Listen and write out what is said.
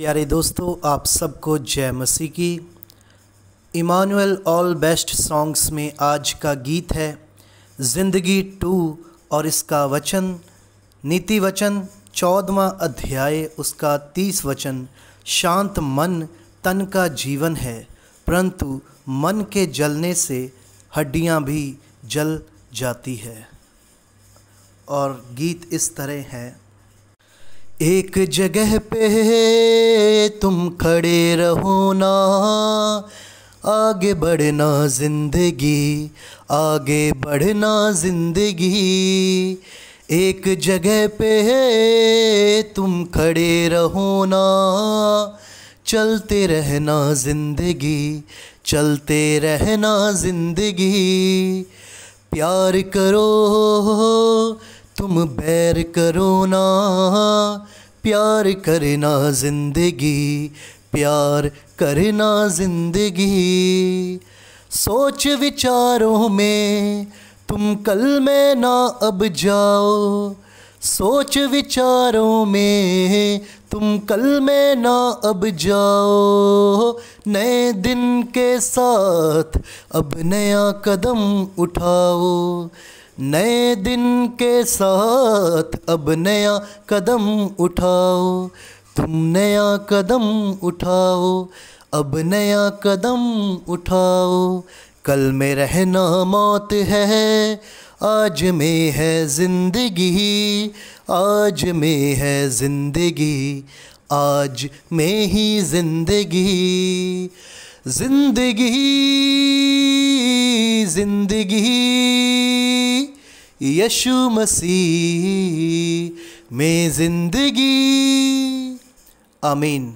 प्यारे दोस्तों आप सबको जय मसीह की इमानुअल ऑल बेस्ट सॉन्ग्स में आज का गीत है जिंदगी टू और इसका वचन नीति वचन चौदवा अध्याय उसका तीस वचन शांत मन तन का जीवन है परंतु मन के जलने से हड्डियां भी जल जाती है और गीत इस तरह है एक जगह पे तुम खड़े रहो ना आगे बढ़ना ज़िंदगी आगे बढ़ना ज़िंदगी एक जगह पे तुम खड़े रहो ना चलते रहना ज़िंदगी चलते रहना ज़िंदगी प्यार करो तुम बैर करो ना प्यार करना जिंदगी प्यार करना जिंदगी सोच विचारों में तुम कल में ना अब जाओ सोच विचारों में तुम कल में ना अब जाओ नए दिन के साथ अब नया कदम उठाओ नए दिन के साथ अब नया कदम उठाओ तुम नया कदम उठाओ अब नया कदम उठाओ कल में रहना मौत है आज में है ज़िंदगी आज में है ज़िंदगी आज में ही ज़िंदगी ज़िंदगी ज़िंदगी यशु मसीह में जिंदगी अमीन